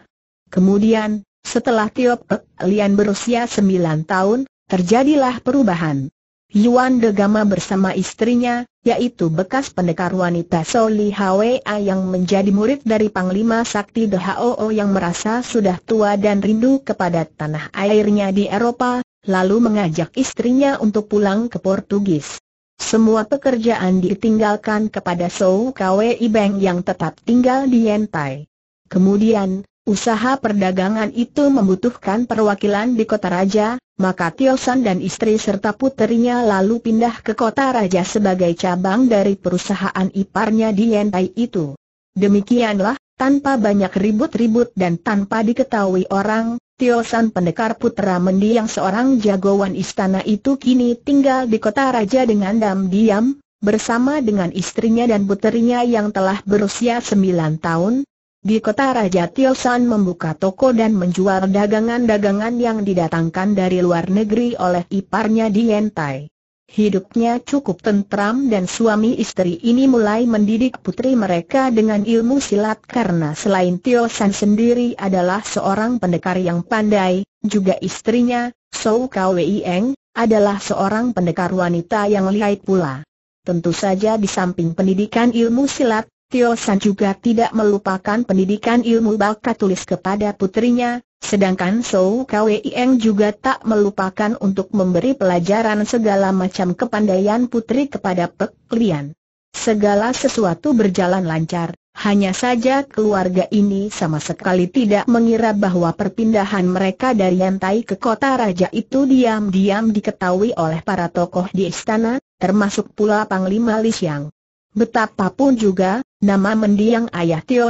Kemudian, setelah Tio Pek Lian berusia 9 tahun, terjadilah perubahan. Yuan Degama bersama istrinya, yaitu bekas pendekar wanita Soli Hwa yang menjadi murid dari Panglima Sakti Hoo, yang merasa sudah tua dan rindu kepada tanah airnya di Eropa, lalu mengajak istrinya untuk pulang ke Portugis. Semua pekerjaan ditinggalkan kepada Sou Kwe Ibeng yang tetap tinggal di Yentai. Kemudian, usaha perdagangan itu membutuhkan perwakilan di kota raja, maka San dan istri serta puterinya lalu pindah ke kota raja sebagai cabang dari perusahaan iparnya di Yentai itu. Demikianlah, tanpa banyak ribut-ribut dan tanpa diketahui orang, Tiosan pendekar putra mendiang seorang jagoan istana itu kini tinggal di kota raja dengan dam-diam, bersama dengan istrinya dan puterinya yang telah berusia sembilan tahun. Di kota raja Tiosan membuka toko dan menjual dagangan-dagangan yang didatangkan dari luar negeri oleh iparnya di Yentai. Hidupnya cukup tentram dan suami istri ini mulai mendidik putri mereka dengan ilmu silat karena selain Tio San sendiri adalah seorang pendekar yang pandai, juga istrinya, Sou Kwei Eng, adalah seorang pendekar wanita yang lihai pula. Tentu saja di samping pendidikan ilmu silat, Tio San juga tidak melupakan pendidikan ilmu bakat tulis kepada putrinya, Sedangkan Sou Kweng juga tak melupakan untuk memberi pelajaran segala macam kepandaian putri kepada Pek Lian. Segala sesuatu berjalan lancar, hanya saja keluarga ini sama sekali tidak mengira bahwa perpindahan mereka dari Yantai ke kota raja itu diam-diam diketahui oleh para tokoh di istana, termasuk pula Panglima Lisiang. Betapapun juga, nama mendiang ayah Tio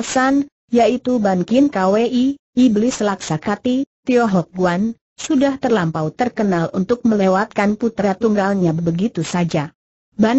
yaitu Kin KWI, Iblis Laksakati, Tio Hok Guan, sudah terlampau terkenal untuk melewatkan putra tunggalnya begitu saja.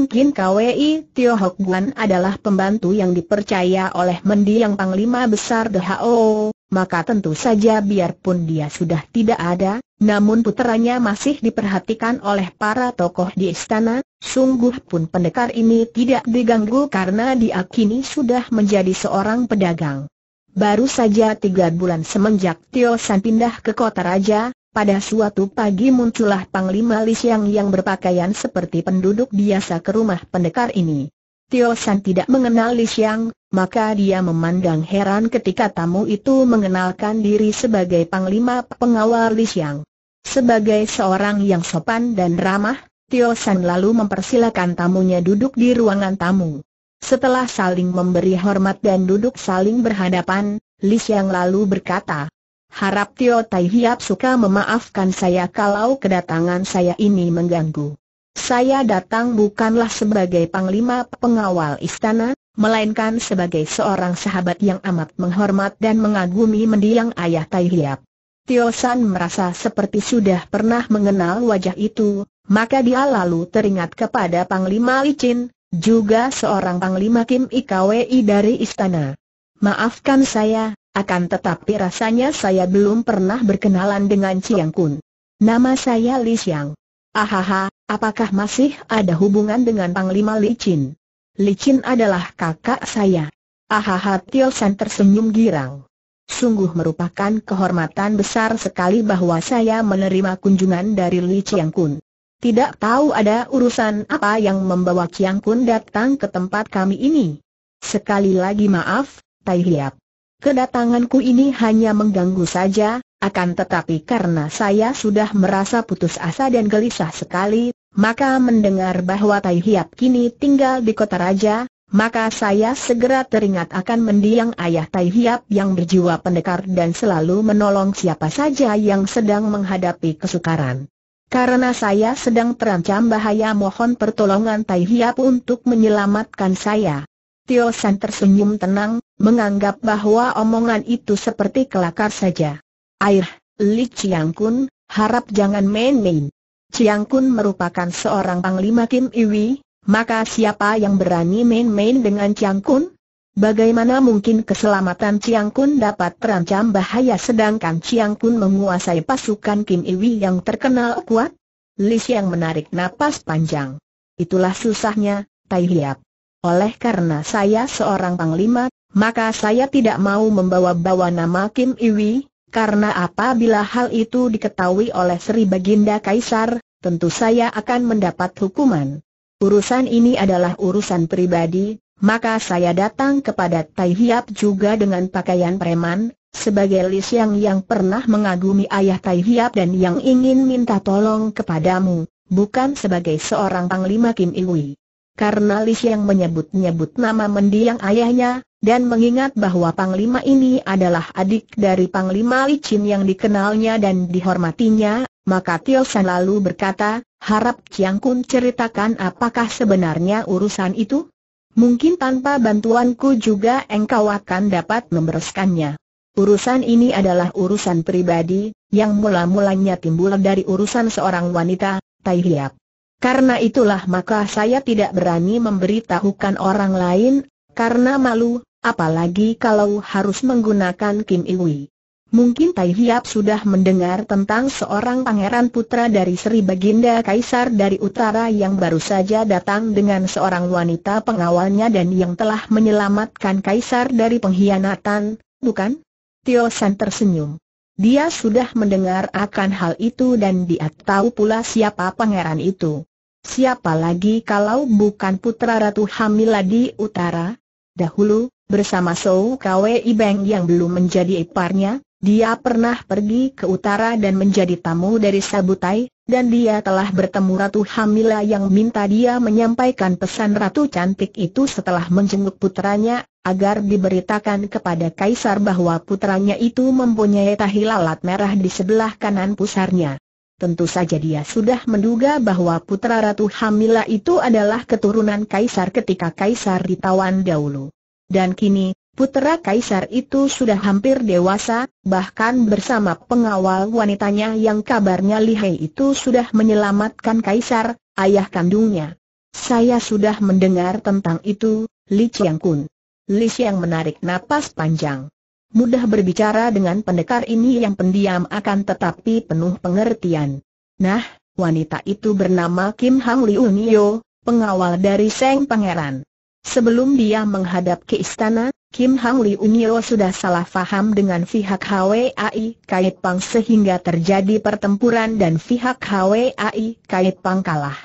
Kin KWI Tio Hok Guan adalah pembantu yang dipercaya oleh mendiang Panglima Besar The Hao, maka tentu saja biarpun dia sudah tidak ada, namun puteranya masih diperhatikan oleh para tokoh di istana, sungguh pun pendekar ini tidak diganggu karena diakini sudah menjadi seorang pedagang. Baru saja tiga bulan semenjak Tio San pindah ke kota raja, pada suatu pagi muncullah Panglima Li Xiang yang berpakaian seperti penduduk biasa ke rumah pendekar ini. Tio San tidak mengenal Li Xiang, maka dia memandang heran ketika tamu itu mengenalkan diri sebagai Panglima Pengawal Li Xiang. Sebagai seorang yang sopan dan ramah, Tio San lalu mempersilakan tamunya duduk di ruangan tamu. Setelah saling memberi hormat dan duduk saling berhadapan, Li Xiang lalu berkata, Harap Tio Tai Hiap suka memaafkan saya kalau kedatangan saya ini mengganggu. Saya datang bukanlah sebagai panglima pengawal istana, melainkan sebagai seorang sahabat yang amat menghormat dan mengagumi mendiang ayah Tai Hiap. Tio San merasa seperti sudah pernah mengenal wajah itu, maka dia lalu teringat kepada Panglima Licin, juga seorang Panglima Kim IKWI dari istana. Maafkan saya, akan tetapi rasanya saya belum pernah berkenalan dengan Chiang Kun. Nama saya Li Xiang. Ahaha, apakah masih ada hubungan dengan Panglima Li Chin? Li Chin adalah kakak saya. Ahaha Tio San tersenyum girang. Sungguh merupakan kehormatan besar sekali bahwa saya menerima kunjungan dari Li Chiang Kun. Tidak tahu ada urusan apa yang membawa Chiang Kun datang ke tempat kami ini. Sekali lagi maaf, Tai Hiap. Kedatanganku ini hanya mengganggu saja, akan tetapi karena saya sudah merasa putus asa dan gelisah sekali, maka mendengar bahwa Tai Hiap kini tinggal di kota raja, maka saya segera teringat akan mendiang ayah Tai Hiap yang berjiwa pendekar dan selalu menolong siapa saja yang sedang menghadapi kesukaran. Karena saya sedang terancam bahaya mohon pertolongan Tai Hiap untuk menyelamatkan saya. Tio San tersenyum tenang, menganggap bahwa omongan itu seperti kelakar saja. Air, Li Chiang Kun, harap jangan main-main. Chiang Kun merupakan seorang panglima Kim Iwi, maka siapa yang berani main-main dengan Chiang Kun? Bagaimana mungkin keselamatan Chiang Kun dapat terancam bahaya sedangkan Chiang Kun menguasai pasukan Kim Iwi yang terkenal kuat? Li Xiang menarik napas panjang. Itulah susahnya, Tai Hiap. Oleh karena saya seorang panglima, maka saya tidak mau membawa-bawa nama Kim Iwi, karena apabila hal itu diketahui oleh Sri Baginda Kaisar, tentu saya akan mendapat hukuman. Urusan ini adalah urusan pribadi, maka saya datang kepada Tai Hiap juga dengan pakaian preman, sebagai Li Siang yang pernah mengagumi ayah Tai Hiap dan yang ingin minta tolong kepadamu, bukan sebagai seorang panglima Kim Iwi. Karena Li Yang menyebut-nyebut nama mendiang ayahnya, dan mengingat bahwa panglima ini adalah adik dari panglima Li Chin yang dikenalnya dan dihormatinya, maka Tio San lalu berkata, harap Chiang Kun ceritakan apakah sebenarnya urusan itu? Mungkin tanpa bantuanku juga engkau akan dapat membereskannya. Urusan ini adalah urusan pribadi, yang mula-mulanya timbul dari urusan seorang wanita, Tai Hiap. Karena itulah maka saya tidak berani memberitahukan orang lain, karena malu, apalagi kalau harus menggunakan Kim Iwi. Mungkin Tai Hiap sudah mendengar tentang seorang pangeran putra dari Sri Baginda Kaisar dari Utara yang baru saja datang dengan seorang wanita pengawalnya dan yang telah menyelamatkan Kaisar dari pengkhianatan, bukan? Tio San tersenyum. Dia sudah mendengar akan hal itu dan dia tahu pula siapa pangeran itu. Siapa lagi kalau bukan putra Ratu Hamila di Utara? Dahulu, bersama Sou Kwe Ibeng yang belum menjadi iparnya, dia pernah pergi ke utara dan menjadi tamu dari Sabutai, dan dia telah bertemu Ratu Hamila yang minta dia menyampaikan pesan Ratu Cantik itu setelah menjenguk putranya, agar diberitakan kepada Kaisar bahwa putranya itu mempunyai tahi lalat merah di sebelah kanan pusarnya. Tentu saja dia sudah menduga bahwa putra Ratu Hamila itu adalah keturunan kaisar ketika kaisar ditawan dahulu. Dan kini, Putera Kaisar itu sudah hampir dewasa, bahkan bersama pengawal wanitanya yang kabarnya lihai itu sudah menyelamatkan Kaisar, ayah kandungnya. Saya sudah mendengar tentang itu, Li Chiang Kun. Li Chiang menarik napas panjang. Mudah berbicara dengan pendekar ini yang pendiam akan tetapi penuh pengertian. Nah, wanita itu bernama Kim Hang Li Unio, pengawal dari Seng Pangeran. Sebelum dia menghadap ke istana, Kim Hang Unyo sudah salah faham dengan pihak HWAI Kait Pang sehingga terjadi pertempuran dan pihak HWAI Kait Pang kalah.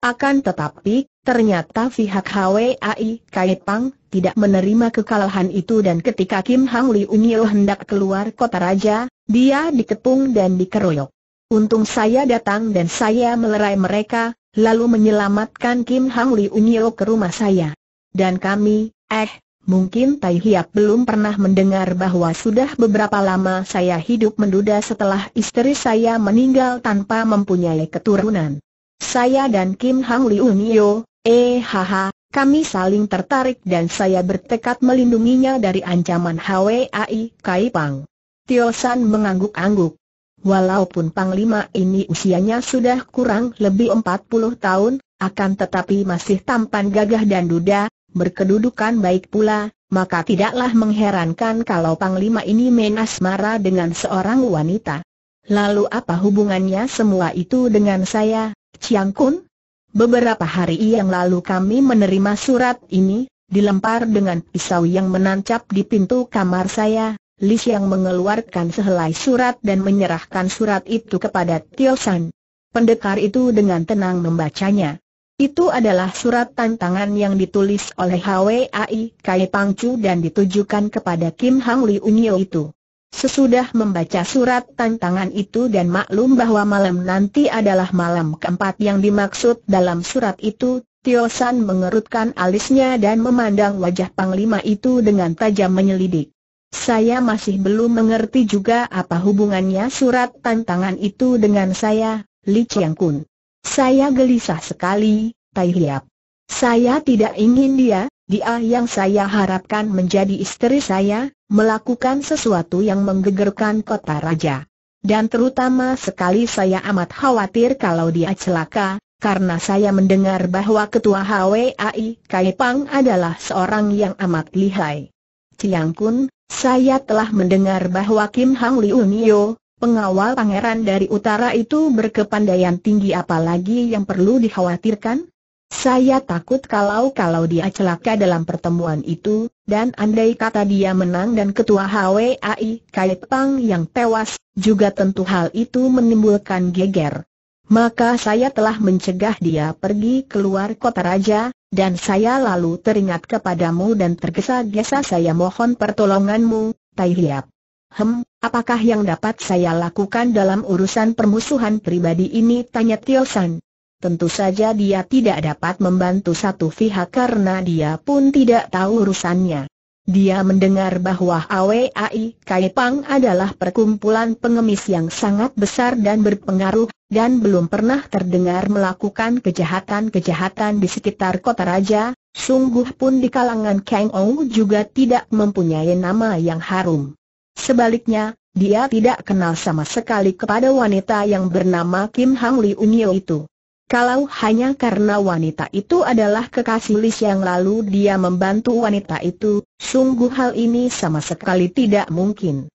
Akan tetapi, ternyata pihak HWAI Kait Pang tidak menerima kekalahan itu dan ketika Kim Hang Unyo hendak keluar kota raja, dia dikepung dan dikeroyok. Untung saya datang dan saya melerai mereka, lalu menyelamatkan Kim Hang Unyo ke rumah saya. Dan kami, eh, Mungkin Tai Hiap belum pernah mendengar bahwa sudah beberapa lama saya hidup menduda setelah istri saya meninggal tanpa mempunyai keturunan. Saya dan Kim Hang Liu Nio, eh haha, kami saling tertarik dan saya bertekad melindunginya dari ancaman HWAI Kai Pang. Tio San mengangguk-angguk. Walaupun Panglima ini usianya sudah kurang lebih 40 tahun, akan tetapi masih tampan gagah dan duda, berkedudukan baik pula, maka tidaklah mengherankan kalau Panglima ini menas marah dengan seorang wanita. Lalu apa hubungannya semua itu dengan saya, Chiang Kun? Beberapa hari yang lalu kami menerima surat ini, dilempar dengan pisau yang menancap di pintu kamar saya, Li yang mengeluarkan sehelai surat dan menyerahkan surat itu kepada Tio San. Pendekar itu dengan tenang membacanya. Itu adalah surat tantangan yang ditulis oleh HWAI Kai Pangcu dan ditujukan kepada Kim Hang Li Unyo itu. Sesudah membaca surat tantangan itu dan maklum bahwa malam nanti adalah malam keempat yang dimaksud dalam surat itu, Tio San mengerutkan alisnya dan memandang wajah Panglima itu dengan tajam menyelidik. Saya masih belum mengerti juga apa hubungannya surat tantangan itu dengan saya, Li Chiang Kun. Saya gelisah sekali, Tai Hiap. Saya tidak ingin dia, dia yang saya harapkan menjadi istri saya, melakukan sesuatu yang menggegerkan kota raja. Dan terutama sekali saya amat khawatir kalau dia celaka, karena saya mendengar bahwa ketua HWAI Kaipang adalah seorang yang amat lihai. Ciang Kun, saya telah mendengar bahwa Kim Hang Liu Nio, Pengawal pangeran dari utara itu berkepandaian tinggi apalagi yang perlu dikhawatirkan? Saya takut kalau-kalau dia celaka dalam pertemuan itu, dan andai kata dia menang dan ketua HWAI Kait Pang yang tewas, juga tentu hal itu menimbulkan geger. Maka saya telah mencegah dia pergi keluar kota raja, dan saya lalu teringat kepadamu dan tergesa-gesa saya mohon pertolonganmu, Tai Hiap. Hem, apakah yang dapat saya lakukan dalam urusan permusuhan pribadi ini? Tanya Tio San. Tentu saja dia tidak dapat membantu satu pihak karena dia pun tidak tahu urusannya. Dia mendengar bahwa AWAI Kaipang adalah perkumpulan pengemis yang sangat besar dan berpengaruh, dan belum pernah terdengar melakukan kejahatan-kejahatan di sekitar kota raja, sungguh pun di kalangan Kang Ong juga tidak mempunyai nama yang harum. Sebaliknya, dia tidak kenal sama sekali kepada wanita yang bernama Kim Hang Li Unyo itu. Kalau hanya karena wanita itu adalah kekasih Lis yang lalu dia membantu wanita itu, sungguh hal ini sama sekali tidak mungkin.